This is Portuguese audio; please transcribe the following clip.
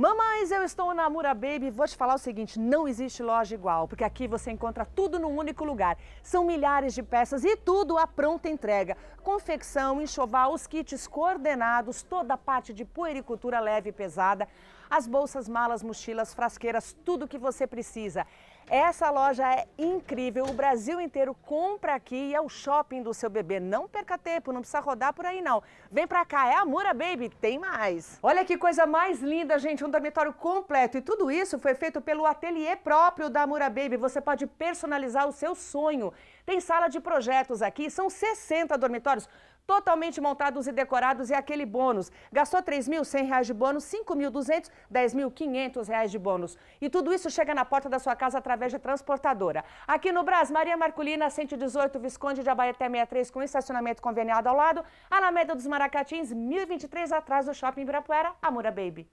Mamães, eu estou na Mura Baby e vou te falar o seguinte, não existe loja igual, porque aqui você encontra tudo num único lugar. São milhares de peças e tudo à pronta entrega. Confecção, enxoval, os kits coordenados, toda a parte de puericultura leve e pesada, as bolsas, malas, mochilas, frasqueiras, tudo que você precisa. Essa loja é incrível, o Brasil inteiro compra aqui e é o shopping do seu bebê. Não perca tempo, não precisa rodar por aí não. Vem pra cá, é a Mura Baby, tem mais. Olha que coisa mais linda, gente, um dormitório completo. E tudo isso foi feito pelo ateliê próprio da Mura Baby. Você pode personalizar o seu sonho. Tem sala de projetos aqui, são 60 dormitórios totalmente montados e decorados e aquele bônus. Gastou 3.100 reais de bônus, 5.200, 10.500 reais de bônus. E tudo isso chega na porta da sua casa através Veja Transportadora. Aqui no Brás, Maria Marculina, 118, Visconde de Abaeté 63, com estacionamento conveniado ao lado. Alameda dos Maracatins, 1023, atrás do Shopping Ibirapuera, Amura Baby.